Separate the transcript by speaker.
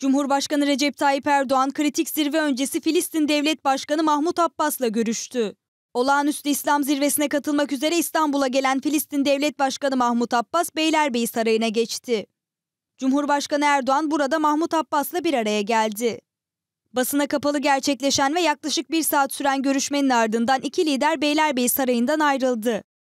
Speaker 1: Cumhurbaşkanı Recep Tayyip Erdoğan kritik zirve öncesi Filistin Devlet Başkanı Mahmut Abbas'la görüştü. Olağanüstü İslam zirvesine katılmak üzere İstanbul'a gelen Filistin Devlet Başkanı Mahmut Abbas Beylerbeyi Sarayı'na geçti. Cumhurbaşkanı Erdoğan burada Mahmut Abbas'la bir araya geldi. Basına kapalı gerçekleşen ve yaklaşık bir saat süren görüşmenin ardından iki lider Beylerbeyi Sarayı'ndan ayrıldı.